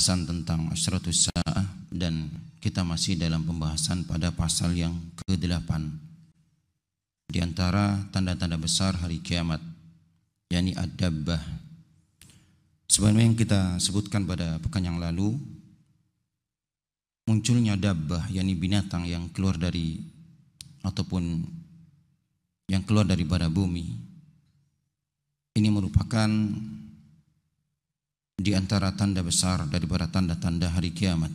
pembahasan tentang asyratus sa'ah dan kita masih dalam pembahasan pada pasal yang ke-8 di antara tanda-tanda besar hari kiamat yakni ad-dabbah sebenarnya yang kita sebutkan pada pekan yang lalu munculnya dabbah yakni binatang yang keluar dari ataupun yang keluar dari bara bumi ini merupakan di antara tanda besar daripada tanda-tanda hari kiamat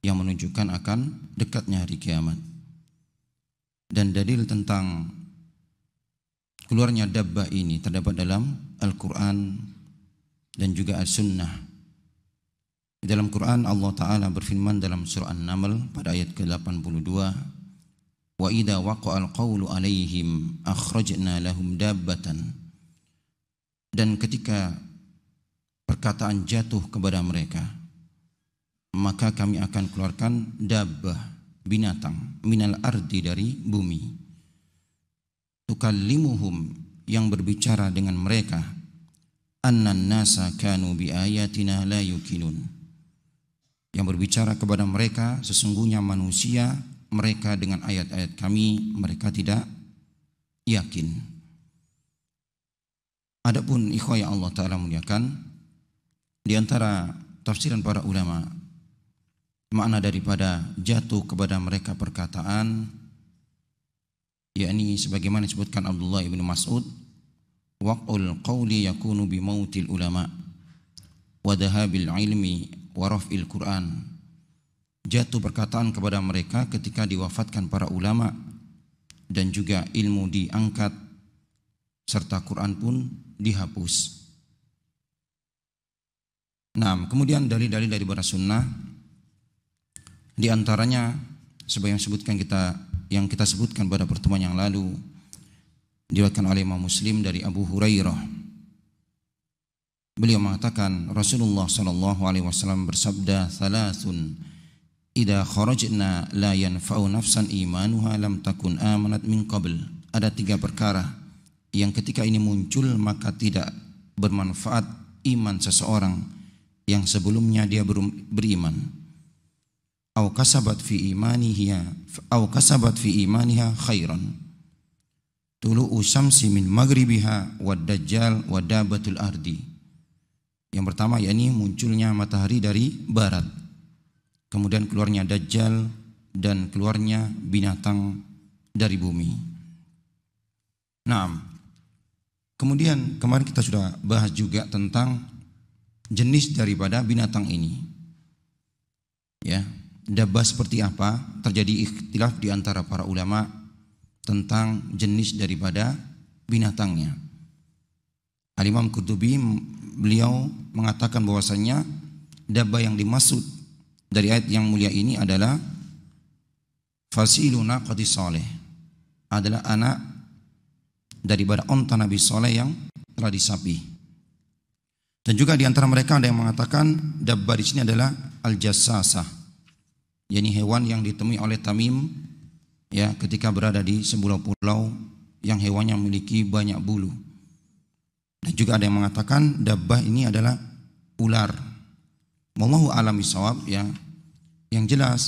yang menunjukkan akan dekatnya hari kiamat. Dan dalil tentang keluarnya dabba ini terdapat dalam Al-Quran dan juga As-Sunnah. Di dalam Quran Allah Ta'ala berfirman dalam surah An-Naml pada ayat ke-82 Wa idha waqa'al qawlu alaihim akhrajna lahum dabbatan Dan ketika perkataan jatuh kepada mereka maka kami akan keluarkan dabbah binatang minal ardi dari bumi tukallimuhum yang berbicara dengan mereka annan nasa kanu bi ayatina la yukinun yang berbicara kepada mereka sesungguhnya manusia mereka dengan ayat-ayat kami mereka tidak yakin Adapun ikhwah yang Allah Ta'ala muliakan di antara tafsiran para ulama makna daripada jatuh kepada mereka perkataan yakni sebagaimana disebutkan Abdullah bin Mas'ud waqul qawli yakunu bi mautil ulama wa dhahabil ilmi wa raf'il Qur'an jatuh perkataan kepada mereka ketika diwafatkan para ulama dan juga ilmu diangkat serta Quran pun dihapus. Nah, kemudian dalil-dalil dari para sunnah di antaranya sebagai yang sebutkan kita yang kita sebutkan pada pertemuan yang lalu diriwayatkan oleh Imam Muslim dari Abu Hurairah Beliau mengatakan Rasulullah sallallahu alaihi wasallam bersabda salasun ida kharajna la yanfa'u nafsan imanuha lam takun amanat min qabl. Ada tiga perkara yang ketika ini muncul maka tidak bermanfaat iman seseorang yang sebelumnya dia beriman. Au kasabat fi imaniha au kasabat fi imaniha khairan. tulu usamsi min maghribiha wa dajjal dabatul ardi. Yang pertama yakni munculnya matahari dari barat. Kemudian keluarnya dajjal dan keluarnya binatang dari bumi. Naam. Kemudian kemarin kita sudah bahas juga tentang jenis daripada binatang ini. Ya, dabah seperti apa? Terjadi ikhtilaf di antara para ulama tentang jenis daripada binatangnya. Al-Imam Qurtubi beliau mengatakan bahwasanya daba yang dimaksud dari ayat yang mulia ini adalah fasiluna qadi soleh adalah anak daripada onta Nabi Saleh yang telah disapi. Dan juga di antara mereka ada yang mengatakan dabba di sini adalah al-jassasah. yakni hewan yang ditemui oleh Tamim ya ketika berada di sebuah pulau yang hewannya memiliki banyak bulu. Dan juga ada yang mengatakan dabbah ini adalah ular. Wallahu alam bisawab ya. Yang jelas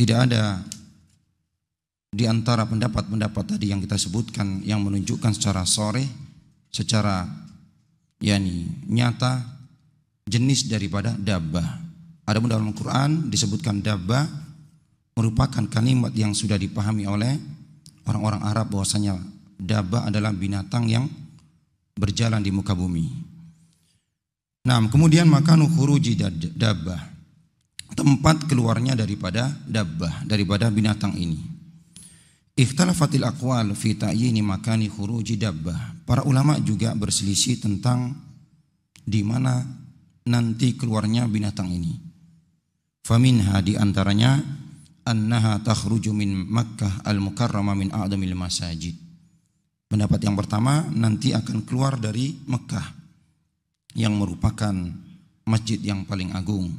tidak ada di antara pendapat-pendapat tadi yang kita sebutkan yang menunjukkan secara sore secara yakni nyata jenis daripada dabah. Adapun dalam Al-Qur'an disebutkan dabah merupakan kalimat yang sudah dipahami oleh orang-orang Arab bahwasanya dabah adalah binatang yang berjalan di muka bumi. Nah, kemudian maka nukhruji dabah tempat keluarnya daripada dabah daripada binatang ini. Ikhtalafatil aqwal fi ta'yini makani khuruji dabbah. Para ulama juga berselisih tentang di mana nanti keluarnya binatang ini. Faminha di antaranya annaha takhruju min Makkah al-mukarramah min a'damil masajid. Pendapat yang pertama nanti akan keluar dari Mekah yang merupakan masjid yang paling agung.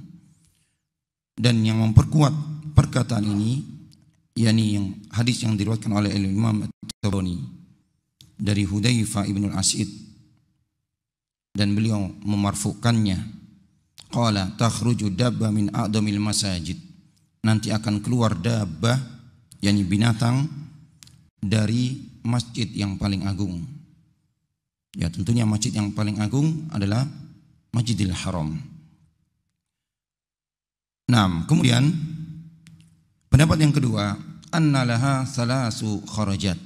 Dan yang memperkuat perkataan ini yakni yang hadis yang diriwayatkan oleh al Imam Tabani dari Hudzaifah ibn al-As'id dan beliau memarfukannya qala takhruju dabba min a'damil masajid nanti akan keluar dabba yakni binatang dari masjid yang paling agung ya tentunya masjid yang paling agung adalah Masjidil Haram. Nah, kemudian Pendapat yang kedua, annalaha salasu kharajat.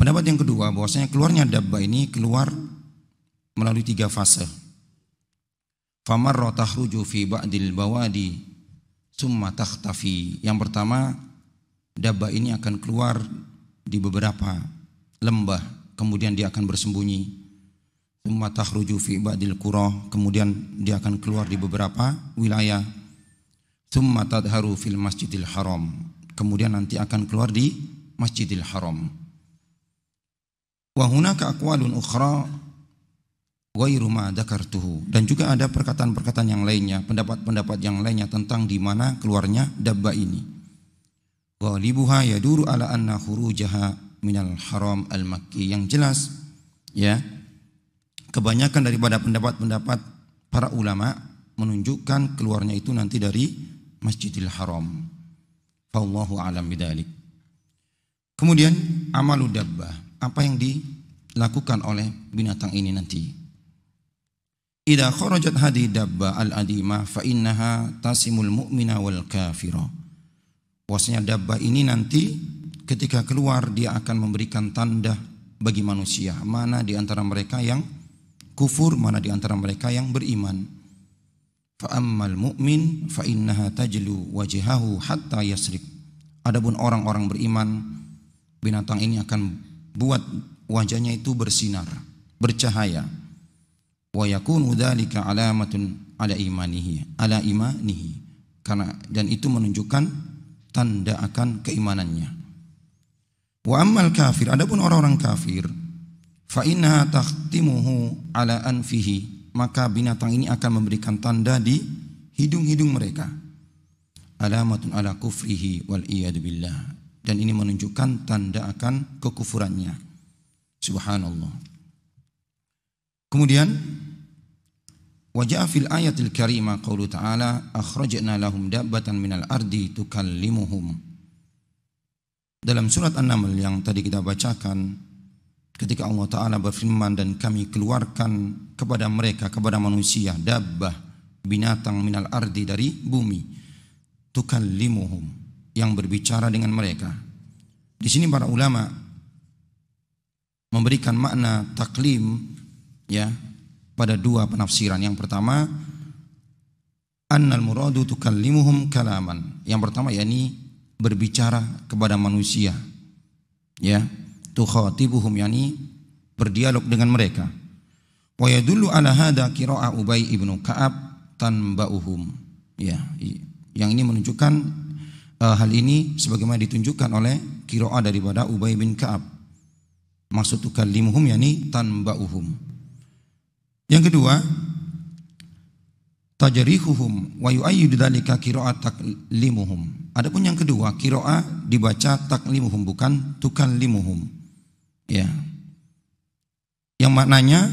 Pendapat yang kedua bahwasanya keluarnya dabba ini keluar melalui tiga fase. Famarra tahruju fi ba'dil bawadi summa takhtafi. Yang pertama, dabba ini akan keluar di beberapa lembah, kemudian dia akan bersembunyi. Summa tahruju fi ba'dil qura, kemudian dia akan keluar di beberapa wilayah Thumma tadharu fil masjidil haram. Kemudian nanti akan keluar di Masjidil Haram. Wahunaka akwalun ukhra Dan juga ada perkataan-perkataan yang lainnya, pendapat-pendapat yang lainnya tentang di mana keluarnya dabba ini. Ghalibuha yaduru ala anna khurujaha minal haram al-makki. Yang jelas ya, kebanyakan daripada pendapat-pendapat para ulama menunjukkan keluarnya itu nanti dari Masjidil Haram. Fallahu alam bidalik. Kemudian amalu dabbah, apa yang dilakukan oleh binatang ini nanti. Idza kharajat hadi dabba al-adima fa innaha tasimul mu'mina wal kafira. Puasnya dabba ini nanti ketika keluar dia akan memberikan tanda bagi manusia mana di antara mereka yang kufur, mana di antara mereka yang beriman. Fa'ammal mu'min fa'innaha tajlu wajihahu hatta yasrik. Adapun orang-orang beriman, binatang ini akan buat wajahnya itu bersinar, bercahaya. Wa yakunu dzalika alamatun ala imanihi, ala imanihi. Karena dan itu menunjukkan tanda akan keimanannya. Wa ammal kafir, adapun orang-orang kafir, fa innaha takhtimuhu ala anfihi maka binatang ini akan memberikan tanda di hidung-hidung mereka. Alamatun ala kufrihi wal billah. Dan ini menunjukkan tanda akan kekufurannya. Subhanallah. Kemudian wajah fil ayatil karimah qaulu ta'ala akhrajna lahum dabbatan minal ardi tukallimuhum. Dalam surat An-Naml yang tadi kita bacakan, ketika Allah Ta'ala berfirman dan kami keluarkan kepada mereka, kepada manusia, dabbah, binatang minal ardi dari bumi, limuhum yang berbicara dengan mereka. Di sini para ulama memberikan makna taklim ya pada dua penafsiran. Yang pertama, annal muradu limuhum kalaman. Yang pertama yakni berbicara kepada manusia. Ya, tukhatibuhum yani berdialog dengan mereka. Wa yadullu ala hadha qira'a Ubay ibnu Ka'ab tanba'uhum. Ya, yang ini menunjukkan uh, hal ini sebagaimana ditunjukkan oleh qira'a daripada Ubay bin Ka'ab. Maksud tukallimuhum yani tanba'uhum. Yang kedua, tajrihuhum wa yu'ayyidu dhalika qira'at taklimuhum. Adapun yang kedua, qira'a dibaca taklimuhum bukan tukallimuhum yang maknanya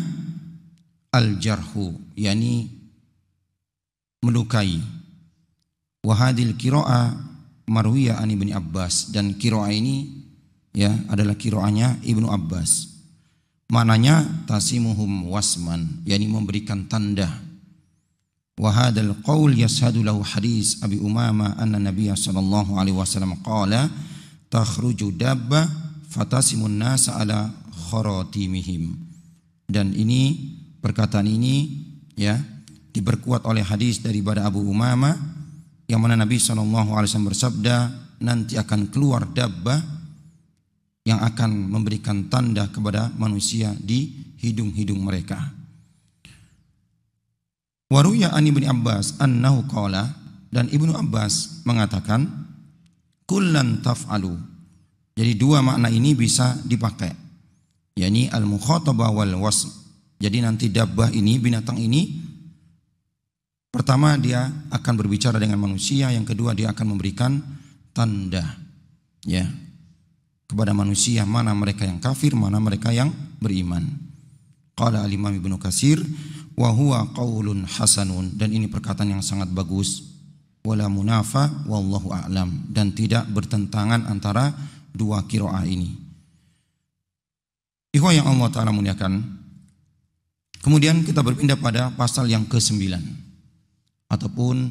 al-jarhu yakni melukai wahadil kiroa marwiya an ibni Abbas dan kiroa ini ya adalah kiroanya ibnu Abbas maknanya tasimuhum wasman yakni memberikan tanda wahadal qaul yashadu lahu hadis Abi Umama anna Nabiya sallallahu alaihi wasallam qala takhruju dabba fatasimun nasa ala kharatimihim dan ini perkataan ini ya diperkuat oleh hadis daripada Abu Umama yang mana Nabi saw. Alaihi bersabda nanti akan keluar dabbah yang akan memberikan tanda kepada manusia di hidung-hidung mereka. Waruya an ibni Abbas annahu qala dan ibnu Abbas mengatakan kullan taf'alu. Jadi dua makna ini bisa dipakai yakni al-mukhatabah wal wasm. Jadi nanti dabbah ini, binatang ini pertama dia akan berbicara dengan manusia, yang kedua dia akan memberikan tanda ya kepada manusia mana mereka yang kafir, mana mereka yang beriman. Qala al-Imam Ibnu Katsir wa huwa qaulun hasanun dan ini perkataan yang sangat bagus wala munafa wallahu a'lam dan tidak bertentangan antara dua kiroah ini. Ikhwan yang Allah Ta'ala muliakan Kemudian kita berpindah pada pasal yang ke-9 Ataupun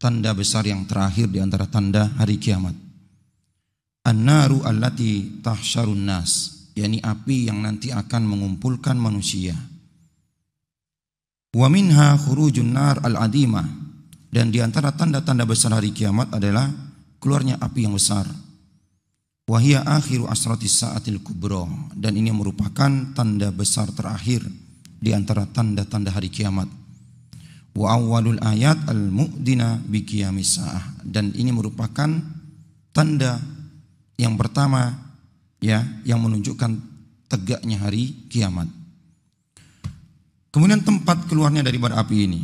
tanda besar yang terakhir di antara tanda hari kiamat An-naru allati tahsyarun nas yakni api yang nanti akan mengumpulkan manusia Wa minha khurujun nar al-adimah dan di antara tanda-tanda besar hari kiamat adalah keluarnya api yang besar Wahia akhiru asrati saatil kubro. Dan ini merupakan tanda besar terakhir di antara tanda-tanda hari kiamat. Wa awalul ayat al-mu'dina bi kiamisah Dan ini merupakan tanda yang pertama ya yang menunjukkan tegaknya hari kiamat. Kemudian tempat keluarnya dari bara api ini.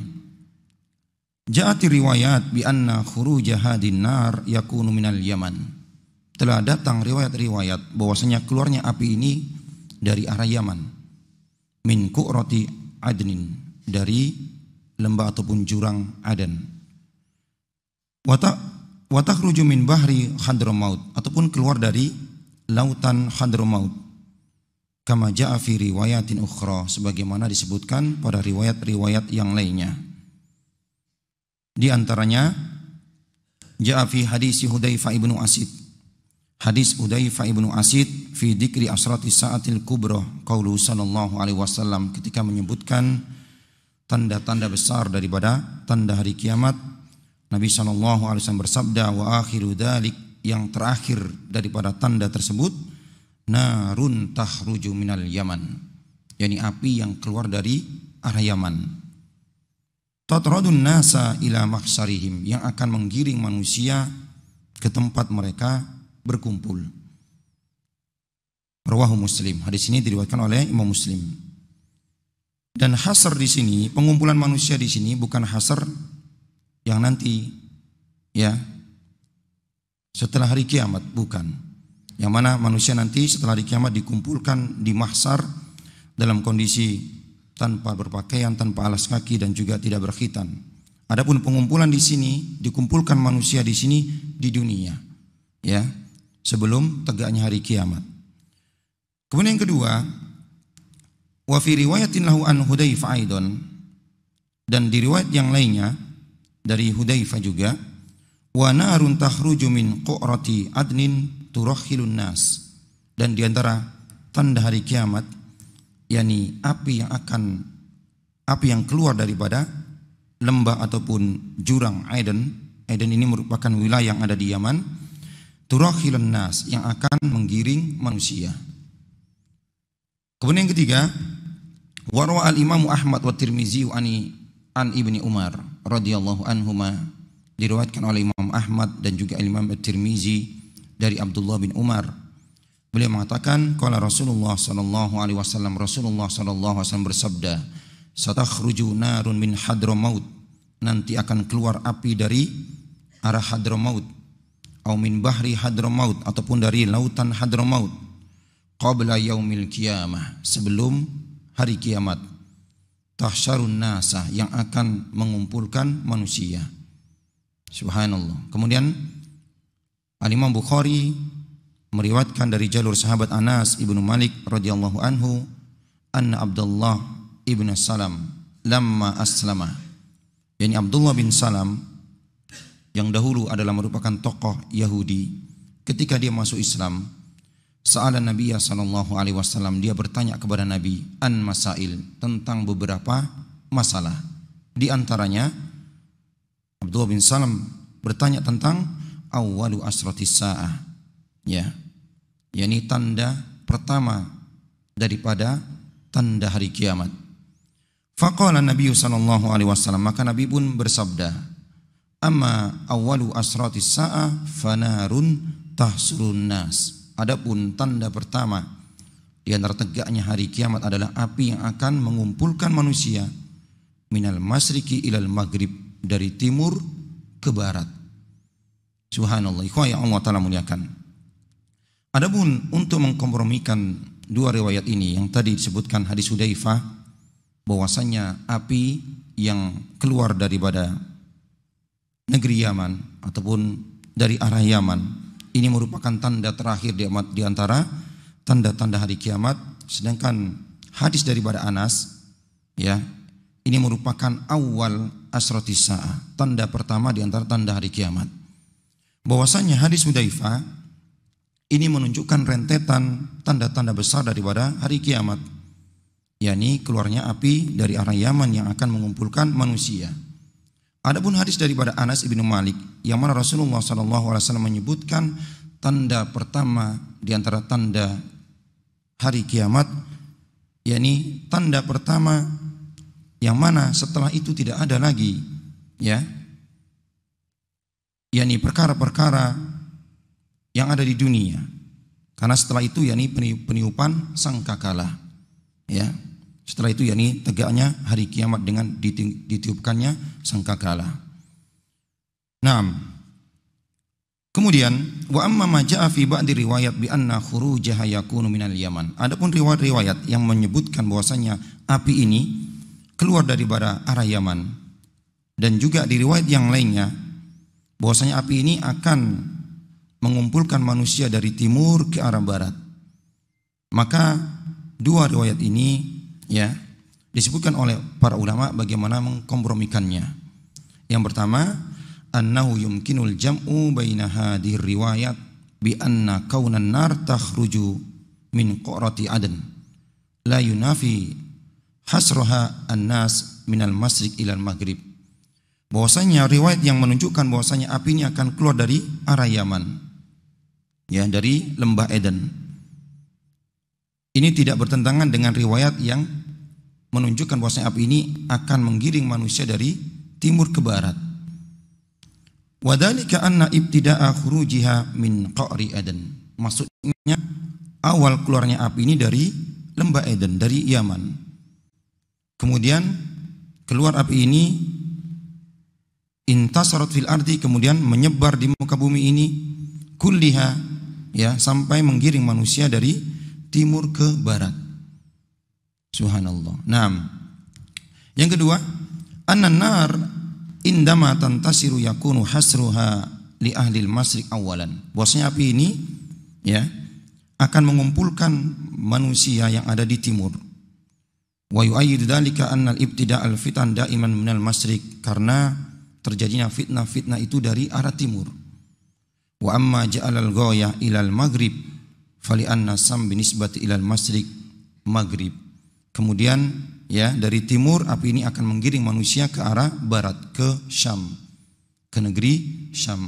Ja'ati riwayat bi anna khuruja hadin nar yakunu minal Yaman telah datang riwayat-riwayat bahwasanya keluarnya api ini dari arah Yaman min roti adnin dari lembah ataupun jurang Aden watak watak min bahri hadramaut ataupun keluar dari lautan hadramaut kama ja'a riwayatin ukhra sebagaimana disebutkan pada riwayat-riwayat yang lainnya di antaranya ja'a fi hadis Hudzaifah ibnu Asid Hadis Udaifah ibnu Asid fi dikri asrati saatil kubro kaulu sallallahu alaihi wasallam ketika menyebutkan tanda-tanda besar daripada tanda hari kiamat Nabi sallallahu alaihi wasallam bersabda wa akhiru dalik yang terakhir daripada tanda tersebut narun tahruju minal yaman yakni api yang keluar dari arah Yaman tatradun nasa ila mahsyarihim yang akan menggiring manusia ke tempat mereka berkumpul. Rawahu Muslim. Hadis ini diriwayatkan oleh Imam Muslim. Dan hasar di sini, pengumpulan manusia di sini bukan hasar yang nanti ya setelah hari kiamat, bukan. Yang mana manusia nanti setelah hari kiamat dikumpulkan di mahsar dalam kondisi tanpa berpakaian, tanpa alas kaki dan juga tidak berkhitan. Adapun pengumpulan di sini dikumpulkan manusia di sini di dunia. Ya sebelum tegaknya hari kiamat. Kemudian yang kedua, wa fi riwayatin lahu an Hudayfa aidon dan di riwayat yang lainnya dari Hudayfa juga wa narun tahruju min qu'rati adnin turahhilun nas dan di antara tanda hari kiamat yakni api yang akan api yang keluar daripada lembah ataupun jurang Aden. Aden ini merupakan wilayah yang ada di Yaman turahilun nas yang akan menggiring manusia. Kemudian yang ketiga, warwa al imamu Ahmad wa Tirmizi ani an ibni Umar radhiyallahu anhuma diriwayatkan oleh Imam Ahmad dan juga Imam At-Tirmizi dari Abdullah bin Umar. Beliau mengatakan kalau Rasulullah sallallahu alaihi wasallam Rasulullah sallallahu alaihi wasallam bersabda, "Satakhruju narun min hadramaut." Nanti akan keluar api dari arah hadramaut au min bahri hadramaut ataupun dari lautan hadramaut qabla yaumil qiyamah sebelum hari kiamat tahsyarun nasa yang akan mengumpulkan manusia subhanallah kemudian Al Imam Bukhari meriwatkan dari jalur sahabat Anas ibnu Malik radhiyallahu anhu anna Abdullah ibnu Salam lama aslama yani Abdullah bin Salam yang dahulu adalah merupakan tokoh Yahudi ketika dia masuk Islam Sa'ala Nabi sallallahu alaihi wasallam dia bertanya kepada Nabi an masail tentang beberapa masalah. Di antaranya Abdullah bin Salam bertanya tentang awalu asrati sa'ah. Ya. yakni tanda pertama daripada tanda hari kiamat. Faqala Nabi sallallahu alaihi wasallam maka Nabi pun bersabda Amma awalu asrati sa'ah fanarun tahsurun nas. Adapun tanda pertama di antara tegaknya hari kiamat adalah api yang akan mengumpulkan manusia minal masriki ilal maghrib dari timur ke barat. Subhanallah, ikhwah yang Allah Ta'ala muliakan. Adapun untuk mengkompromikan dua riwayat ini yang tadi disebutkan hadis Hudaifah bahwasanya api yang keluar daripada negeri Yaman ataupun dari arah Yaman. Ini merupakan tanda terakhir di, antara tanda-tanda hari kiamat. Sedangkan hadis daripada Anas, ya, ini merupakan awal asrati saa tanda pertama di antara tanda hari kiamat. Bahwasanya hadis Mudaifa ini menunjukkan rentetan tanda-tanda besar daripada hari kiamat, yakni keluarnya api dari arah Yaman yang akan mengumpulkan manusia. Adapun hadis daripada Anas ibnu Malik yang mana Rasulullah saw menyebutkan tanda pertama di antara tanda hari kiamat, yakni tanda pertama yang mana setelah itu tidak ada lagi, ya, yakni perkara-perkara yang ada di dunia. Karena setelah itu yakni peniupan sangkakala, ya, setelah itu yakni tegaknya hari kiamat dengan ditiupkannya sangkakala. Naam. Kemudian wa amma ma jaa fi ba'd riwayat bi anna khurujaha yakunu minal Yaman. Adapun riwayat-riwayat yang menyebutkan bahwasanya api ini keluar dari bara arah Yaman dan juga di riwayat yang lainnya bahwasanya api ini akan mengumpulkan manusia dari timur ke arah barat. Maka dua riwayat ini ya disebutkan oleh para ulama bagaimana mengkompromikannya. Yang pertama, annahu yumkinul jam'u baina hadhihi riwayat bi anna kaunan nar takhruju min qurati adn la yunafi hasraha annas minal masrik al maghrib. Bahwasanya riwayat yang menunjukkan bahwasanya api ini akan keluar dari arah Yaman. Ya, dari lembah Eden. Ini tidak bertentangan dengan riwayat yang menunjukkan bahwasanya api ini akan menggiring manusia dari timur ke barat. Wadalika anna ibtida'a khurujiha min qa'ri eden Maksudnya awal keluarnya api ini dari lembah Eden, dari Yaman. Kemudian keluar api ini intasarat fil ardi kemudian menyebar di muka bumi ini kulliha ya sampai menggiring manusia dari timur ke barat. Subhanallah. Nah, Yang kedua, an-nar indama tantasiru yakunu hasruha li ahli masrik awalan. Bosnya api ini ya akan mengumpulkan manusia yang ada di timur. Wa yu'ayyidu dalika anna al-ibtida' al-fitan daiman minal masrik karena terjadinya fitnah-fitnah itu dari arah timur. Wa amma ja'alal ghayah ilal maghrib fali anna sam binisbati ilal masrik maghrib Kemudian ya dari timur api ini akan menggiring manusia ke arah barat ke Syam, ke negeri Syam.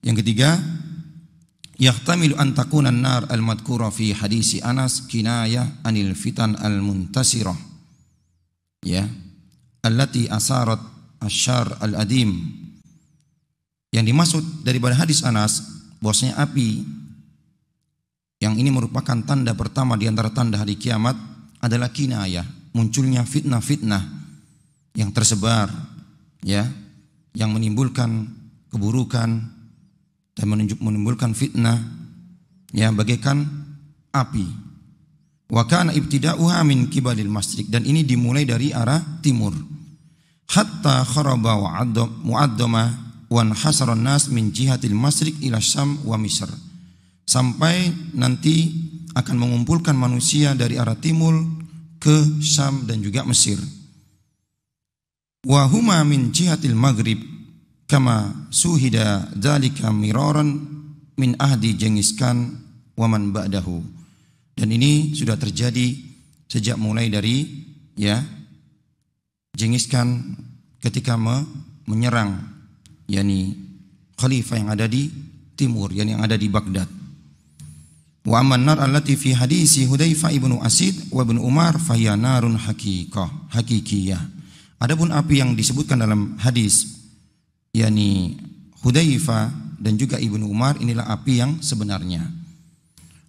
Yang ketiga, yahtamilu an takuna an-nar al-madkura fi hadisi Anas kinayah anil fitan al-muntasirah. Ya, allati asarat asyar al-adim. Yang dimaksud daripada hadis Anas bahwasanya api yang ini merupakan tanda pertama di antara tanda hari kiamat adalah kinayah, munculnya fitnah-fitnah yang tersebar ya, yang menimbulkan keburukan dan menunjuk menimbulkan fitnah ya bagaikan api. Wa kana ibtida'uha min kibalil masjid dan ini dimulai dari arah timur. Hatta kharaba wa mu'addama wa nas min jihatil masrik ila syam wa misr sampai nanti akan mengumpulkan manusia dari arah timur ke Syam dan juga Mesir. Wahuma min jihatil maghrib kama suhida dzalika miraran min ahdi jengiskan waman ba'dahu. Dan ini sudah terjadi sejak mulai dari ya jengiskan ketika me, menyerang yakni khalifah yang ada di timur yakni yang ada di Baghdad. Wa amman nar allati fi hadisi Hudzaifa ibnu Asid wa ibnu Umar fahiya narun haqiqah, haqiqiyah. Adapun api yang disebutkan dalam hadis yakni Hudzaifa dan juga Ibnu Umar inilah api yang sebenarnya.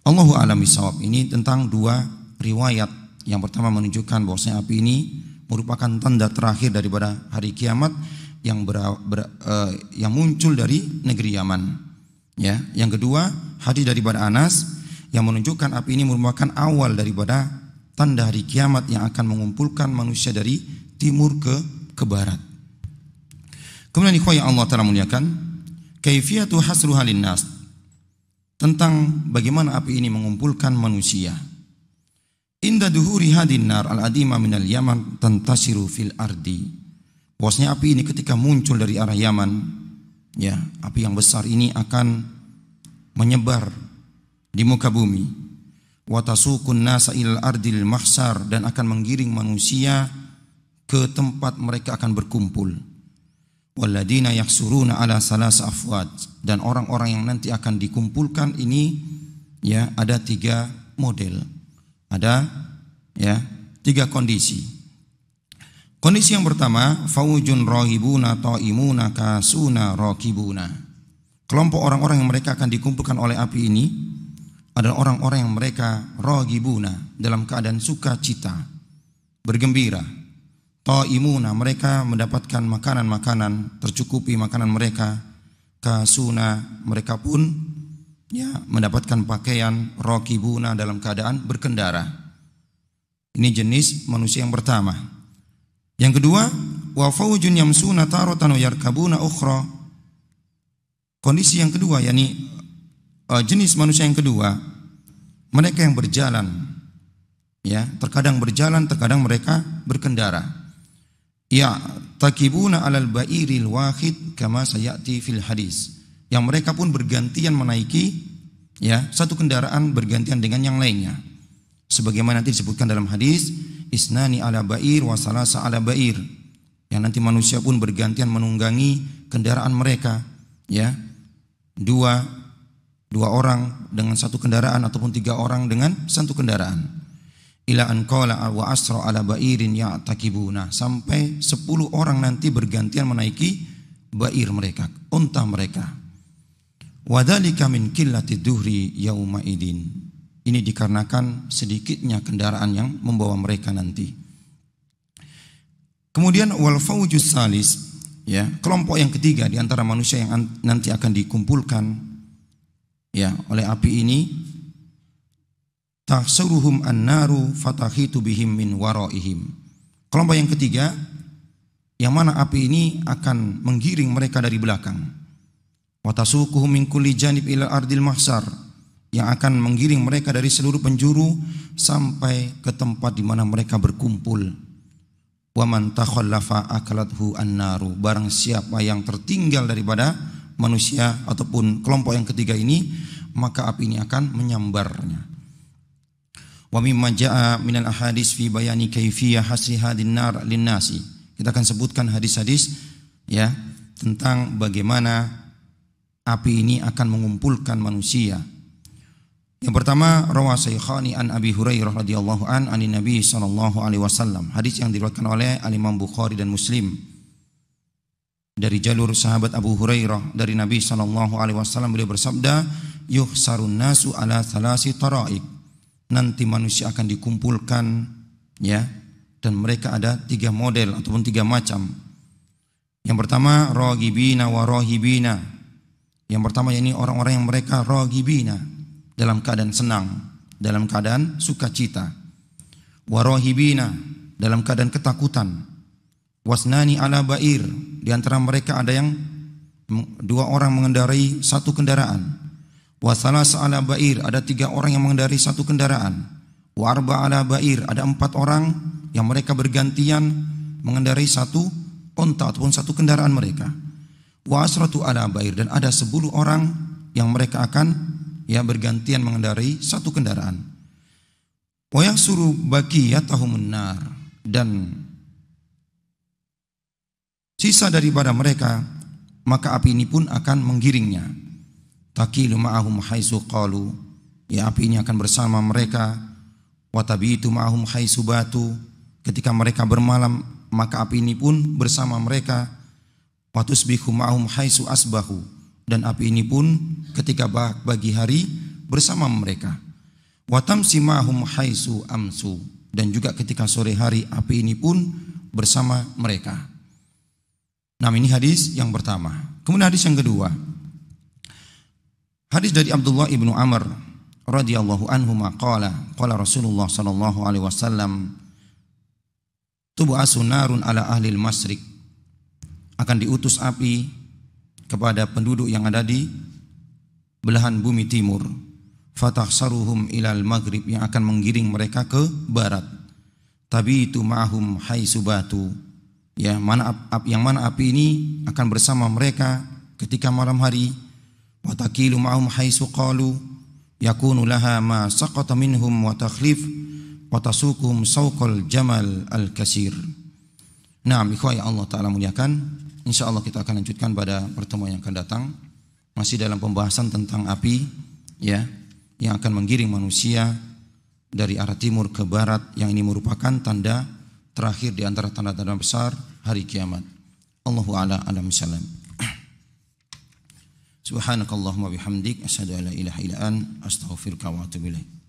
Allahu alam bisawab. Ini tentang dua riwayat. Yang pertama menunjukkan bahwasanya api ini merupakan tanda terakhir daripada hari kiamat yang ber, ber, uh, eh, yang muncul dari negeri Yaman. Ya, yang kedua hadis daripada Anas yang menunjukkan api ini merupakan awal daripada tanda hari kiamat yang akan mengumpulkan manusia dari timur ke ke barat. Kemudian ikhwah yang Allah Ta'ala muliakan, kaifiyatu hasruha linnas tentang bagaimana api ini mengumpulkan manusia. Inda duhuri hadin nar al-adima minal Yaman tantasiru fil ardi. Bosnya api ini ketika muncul dari arah Yaman, ya, api yang besar ini akan menyebar di muka bumi watasukun nasa ilal ardil mahsar dan akan menggiring manusia ke tempat mereka akan berkumpul walladina yaksuruna ala salas afwad dan orang-orang yang nanti akan dikumpulkan ini ya ada tiga model ada ya tiga kondisi kondisi yang pertama faujun rohibuna taimuna kasuna rokibuna kelompok orang-orang yang mereka akan dikumpulkan oleh api ini adalah orang-orang yang mereka rogibuna dalam keadaan sukacita, bergembira. Ta'imuna mereka mendapatkan makanan-makanan, tercukupi makanan mereka. Kasuna mereka pun ya mendapatkan pakaian rogibuna dalam keadaan berkendara. Ini jenis manusia yang pertama. Yang kedua, wa faujun yamsuna taratan yarkabuna ukhra. Kondisi yang kedua yakni Eh, jenis manusia yang kedua, mereka yang berjalan, ya terkadang berjalan, terkadang mereka berkendara. Ya takibuna alal bairil wahid kama sayati fil hadis. Yang mereka pun bergantian menaiki ya satu kendaraan bergantian dengan yang lainnya. Sebagaimana nanti disebutkan dalam hadis isnani ala bair wa salasa ala bair. Yang nanti manusia pun bergantian menunggangi kendaraan mereka ya. Dua dua orang dengan satu kendaraan ataupun tiga orang dengan satu kendaraan. Ila an qala wa asra ala ba'irin ya'takibuna sampai sepuluh orang nanti bergantian menaiki ba'ir mereka, unta mereka. Wadhalika min qillati dhuhri yauma idin. Ini dikarenakan sedikitnya kendaraan yang membawa mereka nanti. Kemudian wal fawjus salis ya, kelompok yang ketiga di antara manusia yang nanti akan dikumpulkan ya oleh api ini tahsuruhum annaru fatahitu bihim min waraihim. Kelompok yang ketiga yang mana api ini akan menggiring mereka dari belakang. Watasukuhum min kulli janib ila ardil mahsar yang akan menggiring mereka dari seluruh penjuru sampai ke tempat di mana mereka berkumpul. Wa man takhallafa akalathu annaru. Barang siapa yang tertinggal daripada manusia ataupun kelompok yang ketiga ini maka api ini akan menyambarnya. Wa mimma jaa minal ahadits fi bayani kaifiyah hasri hadin nar nasi Kita akan sebutkan hadis-hadis ya tentang bagaimana api ini akan mengumpulkan manusia. Yang pertama rawa Syekhani an Abi Hurairah radhiyallahu an anin Nabi sallallahu alaihi wasallam. Hadis yang diriwayatkan oleh Al Imam Bukhari dan Muslim dari jalur sahabat Abu Hurairah dari Nabi Shallallahu Alaihi Wasallam beliau bersabda sarun nasu ala salasi taraik nanti manusia akan dikumpulkan ya dan mereka ada tiga model ataupun tiga macam yang pertama rohibina warohibina yang pertama ini orang-orang yang mereka rohibina dalam keadaan senang dalam keadaan sukacita Warohibina dalam keadaan ketakutan wasnani ala bair di antara mereka ada yang dua orang mengendarai satu kendaraan wasalah ala bair ada tiga orang yang mengendarai satu kendaraan warba ala bair ada empat orang yang mereka bergantian mengendarai satu onta ataupun satu kendaraan mereka wasratu ala bair dan ada sepuluh orang yang mereka akan ya bergantian mengendarai satu kendaraan bagi ya tahu menar dan sisa daripada mereka maka api ini pun akan menggiringnya takilu ma'ahum haisu qalu ya api ini akan bersama mereka wa tabitu ma'ahum haisu batu ketika mereka bermalam maka api ini pun bersama mereka wa tusbihu ma'ahum haisu asbahu dan api ini pun ketika bagi hari bersama mereka wa tamsi ma'ahum haisu amsu dan juga ketika sore hari api ini pun bersama mereka Nah ini hadis yang pertama. Kemudian hadis yang kedua. Hadis dari Abdullah ibnu Amr radhiyallahu anhu maqala qala Rasulullah sallallahu alaihi wasallam tubuh asunarun ala ahli masrik akan diutus api kepada penduduk yang ada di belahan bumi timur Fatah saruhum ilal maghrib yang akan menggiring mereka ke barat tabi itu ma'hum subatu ya mana ap, yang mana api ini akan bersama mereka ketika malam hari wa taqilu ma'hum haitsu qalu yakunu laha ma saqata minhum wa takhlif wa tasukum sawqal jamal al kasir Nah, ikhwah ya Allah taala muliakan, insyaallah kita akan lanjutkan pada pertemuan yang akan datang masih dalam pembahasan tentang api ya yang akan menggiring manusia dari arah timur ke barat yang ini merupakan tanda terakhir di antara tanda-tanda besar hari kiamat. Allahu ala alam salam. Subhanakallahumma bihamdik asyhadu an ilaha illa an astaghfiruka wa atubu